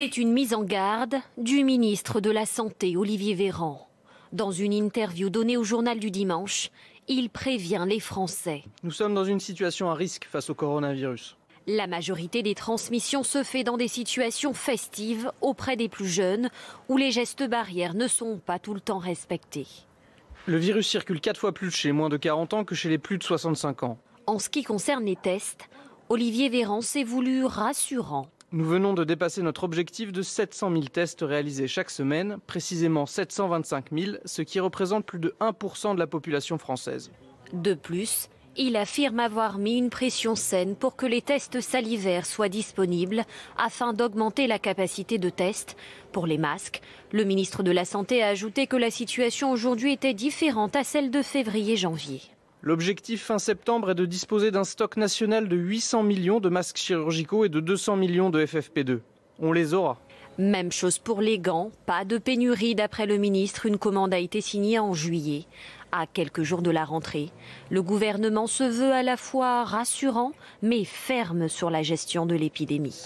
C'est une mise en garde du ministre de la Santé, Olivier Véran. Dans une interview donnée au journal du dimanche, il prévient les Français. Nous sommes dans une situation à risque face au coronavirus. La majorité des transmissions se fait dans des situations festives auprès des plus jeunes, où les gestes barrières ne sont pas tout le temps respectés. Le virus circule quatre fois plus chez moins de 40 ans que chez les plus de 65 ans. En ce qui concerne les tests, Olivier Véran s'est voulu rassurant. Nous venons de dépasser notre objectif de 700 000 tests réalisés chaque semaine, précisément 725 000, ce qui représente plus de 1% de la population française. De plus, il affirme avoir mis une pression saine pour que les tests salivaires soient disponibles afin d'augmenter la capacité de tests Pour les masques, le ministre de la Santé a ajouté que la situation aujourd'hui était différente à celle de février-janvier. L'objectif fin septembre est de disposer d'un stock national de 800 millions de masques chirurgicaux et de 200 millions de FFP2. On les aura. Même chose pour les gants, pas de pénurie d'après le ministre, une commande a été signée en juillet. À quelques jours de la rentrée, le gouvernement se veut à la fois rassurant mais ferme sur la gestion de l'épidémie.